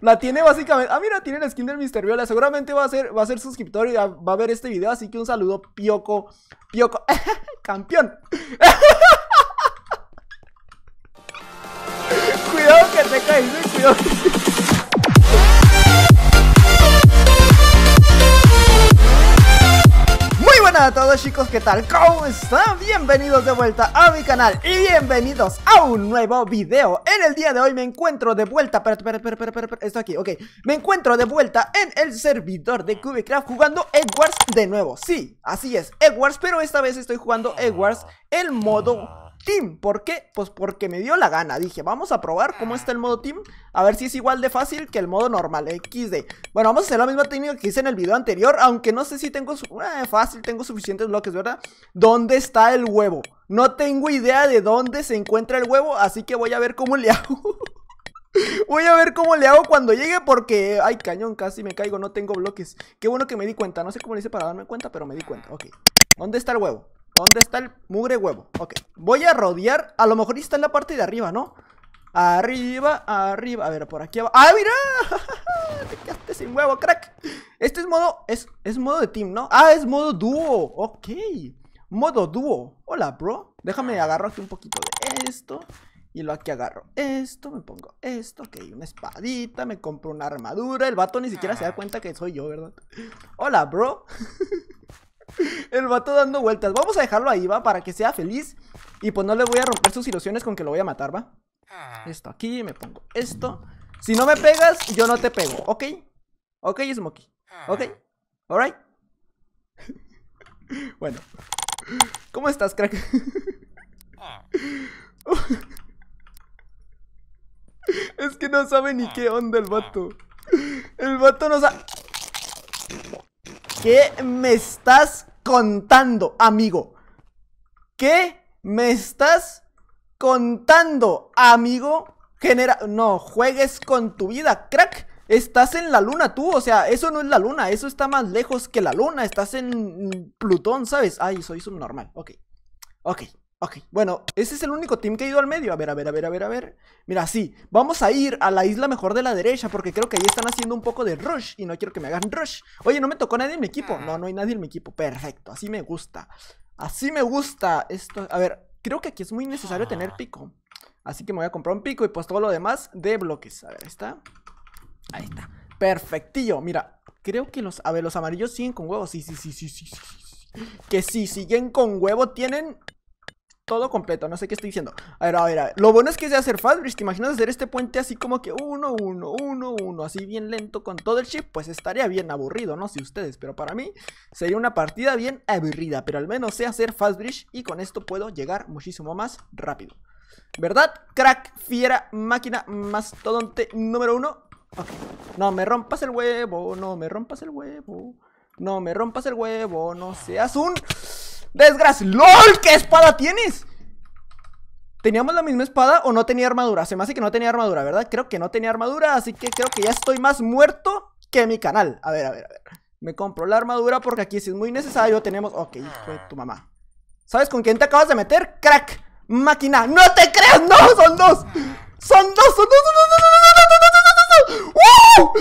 La tiene básicamente. Ah, mira, tiene la skin del Mr. Viola. Seguramente va a ser, va a ser suscriptor y va a ver este video. Así que un saludo, Pioco. Pioco. Campeón. cuidado que te caes cuidado Hola a todos chicos, ¿qué tal? ¿Cómo están? Bienvenidos de vuelta a mi canal y bienvenidos a un nuevo video En el día de hoy me encuentro de vuelta, espera, esto aquí, ok Me encuentro de vuelta en el servidor de Cubicraft jugando Edwards de nuevo Sí, así es, Edwards, pero esta vez estoy jugando Edwards el modo Team. ¿Por qué? Pues porque me dio la gana. Dije, vamos a probar cómo ah. está el modo Team. A ver si es igual de fácil que el modo normal, XD. Bueno, vamos a hacer la misma técnica que hice en el video anterior. Aunque no sé si tengo... Eh, fácil, tengo suficientes bloques, ¿verdad? ¿Dónde está el huevo? No tengo idea de dónde se encuentra el huevo, así que voy a ver cómo le hago. Voy a ver cómo le hago cuando llegue porque... Ay, cañón, casi me caigo, no tengo bloques. Qué bueno que me di cuenta, no sé cómo le hice para darme cuenta, pero me di cuenta. Ok. ¿Dónde está el huevo? ¿Dónde está el mugre huevo? Ok, voy a rodear. A lo mejor está en la parte de arriba, ¿no? Arriba, arriba. A ver, por aquí abajo. ¡Ah, mira! Te quedaste sin huevo, crack. Este es modo. Es, modo de team, ¿no? Ah, es modo dúo. Ok. Modo dúo. Hola, bro. Déjame agarro aquí un poquito de esto. Y lo aquí agarro esto, me pongo esto, ok, una espadita, me compro una armadura. El vato ni siquiera se da ah. cuenta que soy yo, ¿verdad? Hola, bro. El vato dando vueltas. Vamos a dejarlo ahí, va, para que sea feliz. Y pues no le voy a romper sus ilusiones con que lo voy a matar, va. Ah. Esto aquí, me pongo esto. Si no me pegas, yo no te pego, ¿ok? Ok, Smokey. Ah. Ok, alright. bueno, ¿cómo estás, crack? Ah. es que no sabe ni qué onda el vato. El vato no sabe. ¿Qué me estás contando, amigo? ¿Qué me estás contando, amigo? Genera... No, juegues con tu vida, crack. Estás en la luna tú, o sea, eso no es la luna, eso está más lejos que la luna. Estás en Plutón, ¿sabes? Ay, soy subnormal, ok. Ok. Ok, bueno, ese es el único team que ha ido al medio. A ver, a ver, a ver, a ver, a ver. Mira, sí, vamos a ir a la isla mejor de la derecha porque creo que ahí están haciendo un poco de rush y no quiero que me hagan rush. Oye, no me tocó nadie en mi equipo. Ah. No, no hay nadie en mi equipo. Perfecto, así me gusta. Así me gusta esto. A ver, creo que aquí es muy necesario tener ah. pico. Así que me voy a comprar un pico y pues todo lo demás de bloques. A ver, ahí está. Ahí está. Perfectillo. Mira, creo que los, a ver, los amarillos siguen con huevo Sí, sí, sí, sí, sí, sí. Que si siguen con huevo tienen todo completo, no sé qué estoy diciendo. A ver, a ver, Lo bueno es que sé hacer fast bridge Te imaginas hacer este puente así como que uno, uno, uno, uno, así bien lento con todo el chip, pues estaría bien aburrido, no sé ustedes, pero para mí sería una partida bien aburrida, pero al menos sé hacer fast bridge y con esto puedo llegar muchísimo más rápido. ¿Verdad? Crack, fiera, máquina, mastodonte número uno. No me rompas el huevo, no me rompas el huevo, no me rompas el huevo, no seas un... Desgracia. ¡LOL! ¿Qué espada tienes? ¿Teníamos la misma espada o no tenía armadura? Se me hace que no tenía armadura, ¿verdad? Creo que no tenía armadura, así que creo que ya estoy más muerto que mi canal. A ver, a ver, a ver. Me compro la armadura porque aquí si es muy necesario tenemos... Ok, hijo de tu mamá. ¿Sabes con quién te acabas de meter? ¡Crack! ¡Máquina! ¡No te creas! ¡No! ¡Son dos! ¡Son dos! ¡Son dos! dos! uh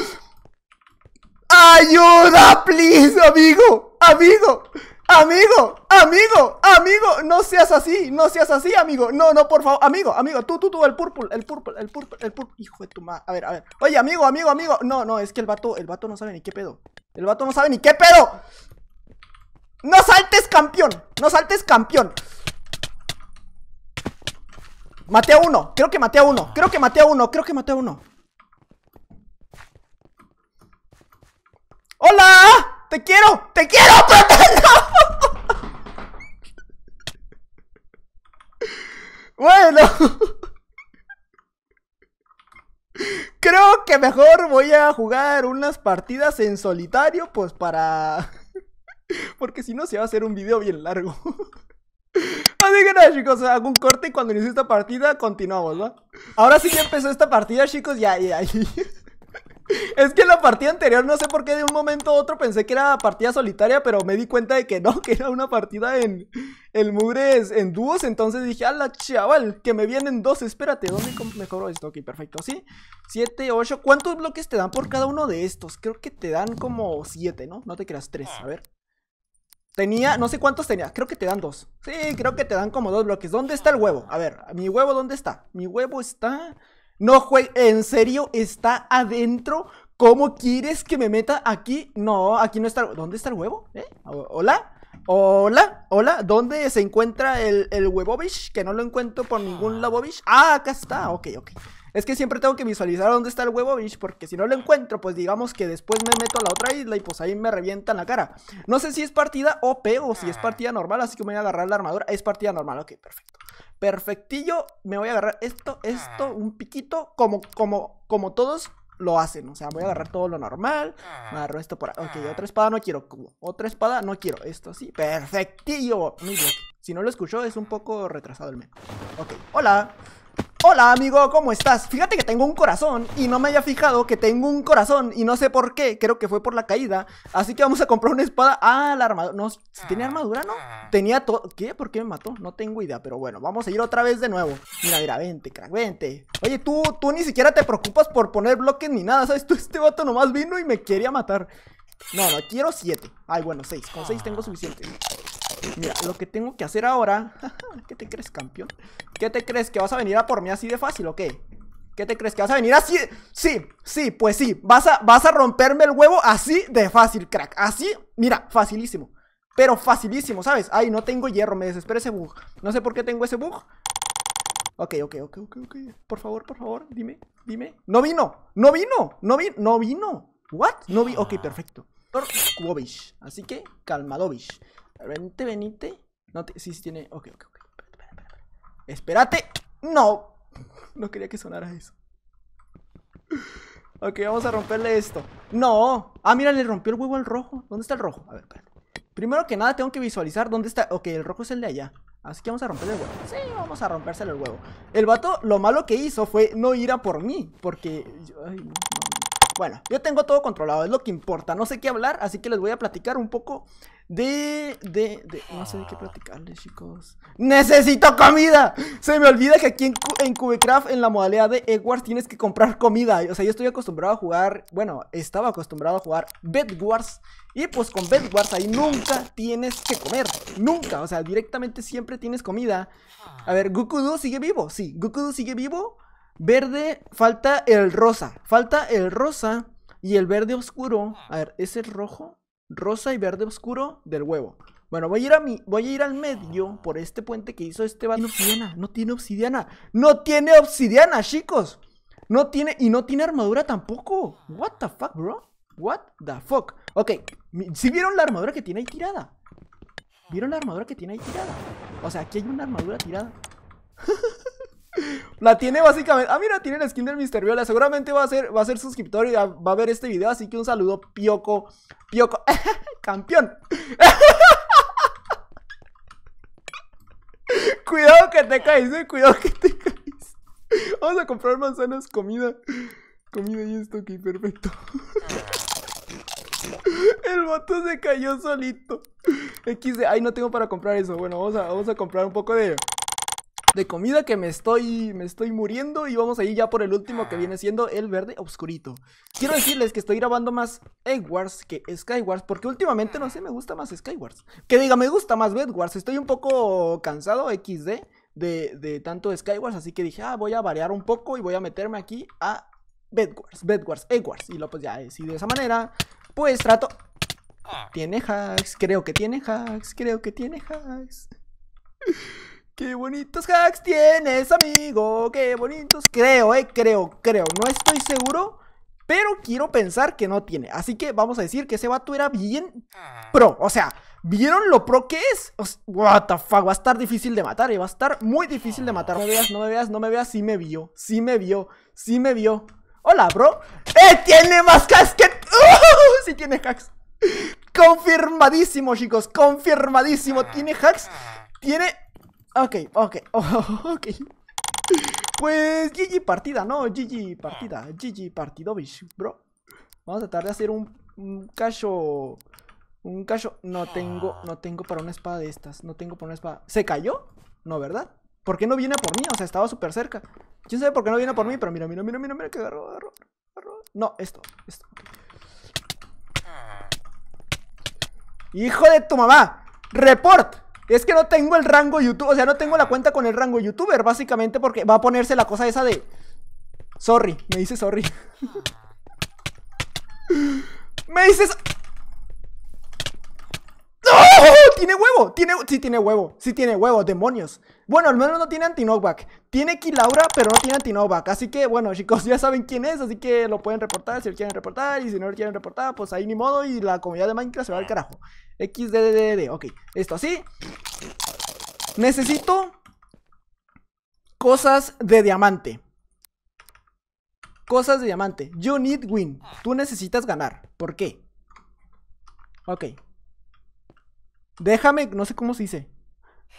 ¡Ayuda, please, amigo! ¡Amigo! Amigo, amigo, amigo, no seas así, no seas así, amigo. No, no, por favor, amigo, amigo, tú, tú, tú, el purple, el purple, el purple, el purple. Hijo de tu madre. A ver, a ver. Oye, amigo, amigo, amigo. No, no, es que el vato, el vato no sabe ni qué pedo. El vato no sabe ni qué pedo. No saltes, campeón. No saltes, campeón. Maté a uno, creo que maté a uno, creo que maté a uno, creo que maté a uno. ¡Hola! ¡Te quiero! ¡Te quiero! mejor voy a jugar unas partidas en solitario, pues para... Porque si no se va a hacer un video bien largo. Así que nada chicos, hago un corte y cuando inicie esta partida continuamos, Ahora sí que empezó esta partida chicos, ya, ya, ya. Es que la partida anterior no sé por qué de un momento a otro pensé que era partida solitaria, pero me di cuenta de que no, que era una partida en el Mugres en dúos, entonces dije, la chaval, que me vienen dos, espérate, ¿dónde mejoro esto? Ok, perfecto, sí, siete, ocho, ¿cuántos bloques te dan por cada uno de estos? Creo que te dan como siete, ¿no? No te creas, tres, a ver. Tenía, no sé cuántos tenía, creo que te dan dos Sí, creo que te dan como dos bloques ¿Dónde está el huevo? A ver, mi huevo, ¿dónde está? Mi huevo está... No juegue, ¿en serio está adentro? ¿Cómo quieres que me meta aquí? No, aquí no está. ¿Dónde está el huevo? ¿Eh? Hola, hola, ¿dónde se encuentra el, huevo, bish? Que no lo encuentro por ningún ah. Lobovish. Ah, acá está, ok, ok. Es que siempre tengo que visualizar dónde está el huevo, bitch, porque si no lo encuentro, pues digamos que después me meto a la otra isla y pues ahí me revientan la cara. No sé si es partida OP o si es ah. partida normal, así que me voy a agarrar la armadura. Es partida normal, ok, perfecto. Perfectillo, me voy a agarrar esto, esto, ah. un piquito, como, como, como todos lo hacen. O sea, voy a agarrar todo lo normal. Ah. Me agarro esto por ahí Ok, otra espada no quiero. otra espada no quiero. Esto sí. Perfectillo. Si no lo escuchó, es un poco retrasado el men. Ok, hola. Hola amigo, ¿cómo estás? Fíjate que tengo un corazón y no me haya fijado que tengo un corazón y no sé por qué, creo que fue por la caída. Así que vamos a comprar una espada. Ah, la armadura. No, ¿tiene armadura, no? Ah. Tenía todo. ¿Qué? ¿Por qué me mató? No tengo idea, pero bueno, vamos a ir otra vez de nuevo. Mira, mira, vente, crack, vente. Oye, tú, tú ni siquiera te preocupas por poner bloques ni nada, ¿sabes? Tú este vato nomás vino y me quería matar. No, no, quiero siete Ay, bueno, seis Con seis tengo suficiente. Mira, lo que tengo que hacer ahora ¿Qué te crees, campeón? ¿Qué te crees? ¿Que vas a venir a por mí así de fácil o qué? ¿Qué te crees? ¿Que vas a venir así? Sí, sí, pues sí vas a, vas a romperme el huevo así de fácil, crack Así, mira, facilísimo Pero facilísimo, ¿sabes? Ay, no tengo hierro, me desespera ese bug No sé por qué tengo ese bug Ok, ok, ok, ok, ok Por favor, por favor, dime, dime No vino, no vino, no vino, no vino What? No vi, ok, perfecto Así que, calmadovich Venite, venite. No Sí, sí tiene... Ok, ok, ok. Espérate, ¡No! No quería que sonara eso. Ok, vamos a romperle esto. ¡No! Ah, mira, le rompió el huevo al rojo. ¿Dónde está el rojo? A ver, espérate. Primero que nada tengo que visualizar dónde está... Ok, el rojo es el de allá. Así que vamos a romperle el huevo. Sí, vamos a rompérselo el huevo. El vato, lo malo que hizo fue no ir a por mí. Porque... Bueno, yo tengo todo controlado, es lo que importa. No sé qué hablar, así que les voy a platicar un poco de, de, de, no sé de qué ah. platicarles, chicos. ¡Necesito comida! Se me olvida que aquí en, Cubecraft, en la modalidad de Edwards, tienes que comprar comida. O sea, yo estoy acostumbrado a jugar, bueno, estaba acostumbrado a jugar Bedwars. Y pues con Bedwars ahí nunca tienes que comer. Nunca, o sea, directamente siempre tienes comida. A ver, ¿Gukudu sigue vivo, sí. ¿Gukudu sigue vivo. Verde, falta el rosa. Falta el rosa y el verde oscuro. A ver, ¿es el rojo? rosa y verde oscuro del huevo. Bueno, voy a ir a mi, voy a ir al medio por este puente que hizo este vato. Obsidiana, no tiene obsidiana. No tiene obsidiana, chicos. No tiene y no tiene armadura tampoco. What the fuck, bro? What the fuck. Ok, si vieron la armadura que tiene ahí tirada. ¿Vieron la armadura que tiene ahí tirada? O sea, aquí hay una armadura tirada. La tiene básicamente. Ah, mira, tiene la skin del Mr. Viola. Seguramente va a ser, va a ser suscriptor y va a ver este video. Así que un saludo, Pioco. Pioco. Campeón. cuidado que te caes, eh, Cuidado que te caes. Vamos a comprar manzanas, comida. Comida y esto, ok, perfecto. El voto se cayó solito. X, ay, no tengo para comprar eso. Bueno, vamos a, vamos a comprar un poco de de comida que me estoy, me estoy muriendo y vamos a ir ya por el último que ah. viene siendo el verde oscurito. Quiero decirles que estoy grabando más Eggwars que Skywars porque últimamente, no sé, me gusta más Skywars. Que diga, me gusta más Bedwars, estoy un poco cansado, XD. De, de tanto Skywars, así que dije, ah, voy a variar un poco y voy a meterme aquí a Bedwars, Bedwars, Eggwars. Y lo pues ya, si de esa manera, pues trato. Ah. Tiene hacks, creo que tiene hacks, creo que tiene hacks. Qué bonitos hacks tienes, amigo. Qué bonitos. Creo, eh, creo, creo. No estoy seguro, pero quiero pensar que no tiene. Así que vamos a decir que ese vato era bien ah. pro. O sea, ¿vieron lo pro que es? what the fuck, va a estar difícil de matar y eh, va a estar muy difícil de ah. matar. No me veas, no me veas, no me veas. Sí me vio, sí me vio, sí me vio. Hola, bro. ¡Eh! Tiene más hacks que. ¡Uh! Sí tiene hacks. Confirmadísimo, chicos. Confirmadísimo. Ah, tiene hacks. Tiene Ok, ok, ok. Pues GG partida, ¿no? GG partida, GG bicho, bro. Vamos a tratar de hacer un, un cacho... Un cacho... No tengo, no tengo para una espada de estas. No tengo para una espada... ¿Se cayó? No, ¿verdad? ¿Por qué no viene por mí? O sea, estaba súper cerca. Yo no sé por qué no viene por mí, pero mira, mira, mira, mira, mira que agarró, agarró, No, esto, esto. Ah. ¡Hijo de tu mamá! ¡Report! Es que no tengo el rango youtuber o sea, no tengo la cuenta con el rango youtuber, básicamente porque va a ponerse la cosa esa de... Sorry, me dice sorry. me dices tiene huevo. Tiene, sí tiene huevo. Sí tiene huevo, demonios. Bueno, al menos no tiene anti-knockback Tiene Kilaura, pero no tiene anti-knockback Así que, bueno, chicos, ya saben quién es. Así que lo pueden reportar si lo quieren reportar. Y si no lo quieren reportar, pues ahí ni modo. Y la comunidad de Minecraft se va al carajo. XDDDD, Ok, esto así. Necesito cosas de diamante. Cosas de diamante. You need win. Tú necesitas ganar. ¿Por qué? Ok, Déjame, no sé cómo se dice.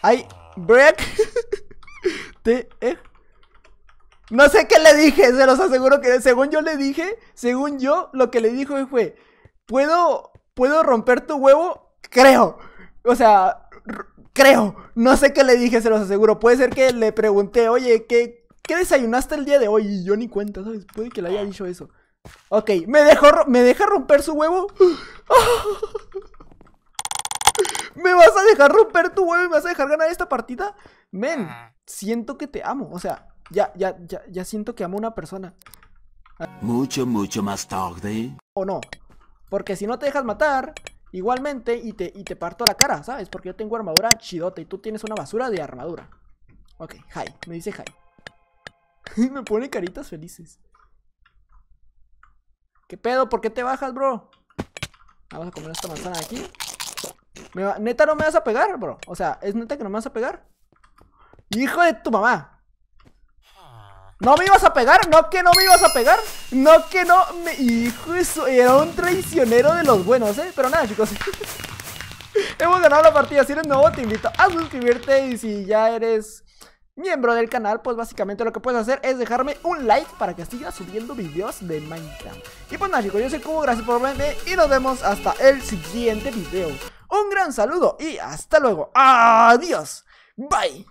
Ay, break. Te, eh. No sé qué le dije, se los aseguro que según yo le dije, según yo, lo que le dijo fue, ¿puedo, puedo romper tu huevo? Creo. O sea, creo. No sé qué le dije, se los aseguro. Puede ser que le pregunté, oye, ¿qué, ¿qué desayunaste el día de hoy? Y yo ni cuenta, ¿sabes? Puede que le haya dicho eso. Ok, me, dejó, me deja romper su huevo. Ah. ¿Me vas a dejar romper tu huevo y me vas a dejar ganar esta partida? Men, ah. siento que te amo. O sea, ya, ya, ya, ya siento que amo a una persona. Mucho, mucho más tarde. O no. Porque si no te dejas matar, igualmente, y te, y te parto la cara, ¿sabes? Porque yo tengo armadura chidota y tú tienes una basura de armadura. Ok, hi. Me dice hi. me pone caritas felices. ¿Qué pedo? ¿Por qué te bajas, bro? Vamos a comer esta manzana de aquí neta, no me vas a pegar, bro. O sea, es neta que no me vas a pegar. Hijo de tu mamá. ¿No me ibas a pegar? ¿No que no me ibas a pegar? ¿No que no? Me... Hijo, eso era un traicionero de los buenos, ¿eh? Pero nada, chicos. Hemos ganado la partida. Si eres nuevo, te invito a suscribirte. Y si ya eres miembro del canal, pues básicamente lo que puedes hacer es dejarme un like para que siga subiendo videos de Minecraft. Y pues nada, chicos, yo soy Cubo, gracias por verme y nos vemos hasta el siguiente video. Un gran saludo y hasta luego. Adiós. Bye.